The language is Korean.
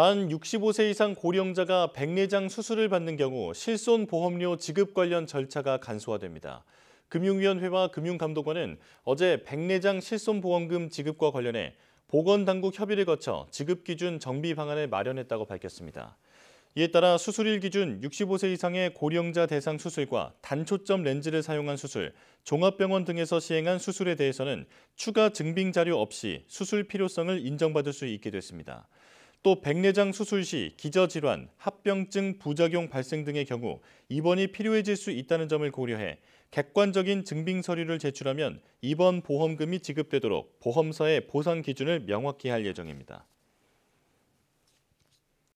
만 65세 이상 고령자가 백내장 수술을 받는 경우 실손 보험료 지급 관련 절차가 간소화됩니다. 금융위원회와 금융감독원은 어제 백내장 실손보험금 지급과 관련해 보건당국 협의를 거쳐 지급 기준 정비 방안을 마련했다고 밝혔습니다. 이에 따라 수술일 기준 65세 이상의 고령자 대상 수술과 단초점 렌즈를 사용한 수술, 종합병원 등에서 시행한 수술에 대해서는 추가 증빙 자료 없이 수술 필요성을 인정받을 수 있게 됐습니다. 또 백내장 수술 시 기저질환, 합병증 부작용 발생 등의 경우 입원이 필요해질 수 있다는 점을 고려해 객관적인 증빙 서류를 제출하면 입원 보험금이 지급되도록 보험사의 보상 기준을 명확히 할 예정입니다.